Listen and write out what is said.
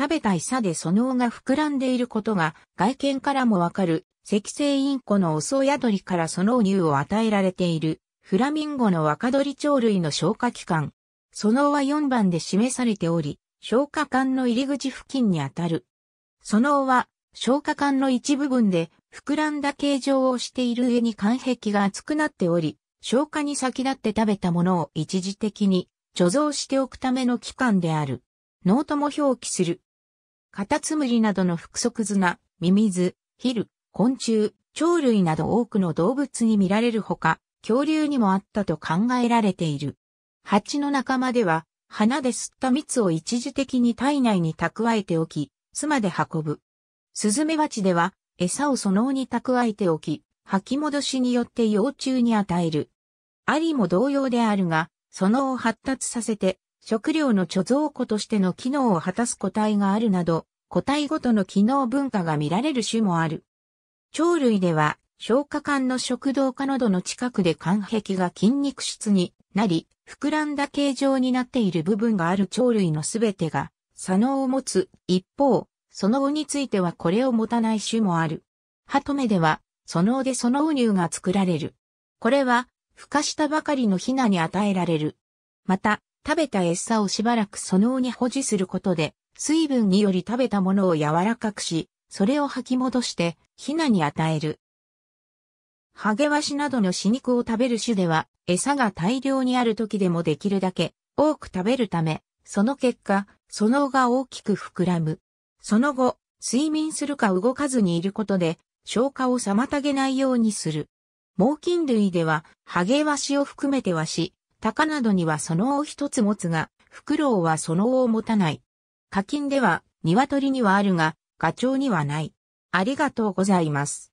食べた餌でその尾が膨らんでいることが外見からもわかる、赤星インコのオヤドリからその乳を与えられている、フラミンゴの若鳥鳥類の消化器官。その尾は4番で示されており、消化管の入り口付近にあたる。その尾は消化管の一部分で膨らんだ形状をしている上に間壁が厚くなっており、消化に先立って食べたものを一時的に貯蔵しておくための器官である。ノートも表記する。カタツムリなどの複足砂、ミミズ、ヒル、昆虫、鳥類など多くの動物に見られるほか、恐竜にもあったと考えられている。蜂の仲間では、花で吸った蜜を一時的に体内に蓄えておき、妻で運ぶ。スズメバチでは、餌をそのに蓄えておき、吐き戻しによって幼虫に与える。アリも同様であるが、そのを発達させて、食料の貯蔵庫としての機能を果たす個体があるなど、個体ごとの機能文化が見られる種もある。鳥類では、消化管の食道化などの近くで管壁が筋肉質になり、膨らんだ形状になっている部分がある鳥類のすべてが、左脳を持つ。一方、その後についてはこれを持たない種もある。ハトメでは、そのでその乳が作られる。これは、孵化したばかりのヒナに与えられる。また、食べた餌をしばらくその尾に保持することで、水分により食べたものを柔らかくし、それを吐き戻して、ヒナに与える。ハゲワシなどの死肉を食べる種では、餌が大量にある時でもできるだけ多く食べるため、その結果、その尾が大きく膨らむ。その後、睡眠するか動かずにいることで、消化を妨げないようにする。猛禽類では、ハゲワシを含めてワシ、鷹などにはその尾一つ持つが、フクロウはその尾を持たない。課金では、鶏にはあるが、ガチョウにはない。ありがとうございます。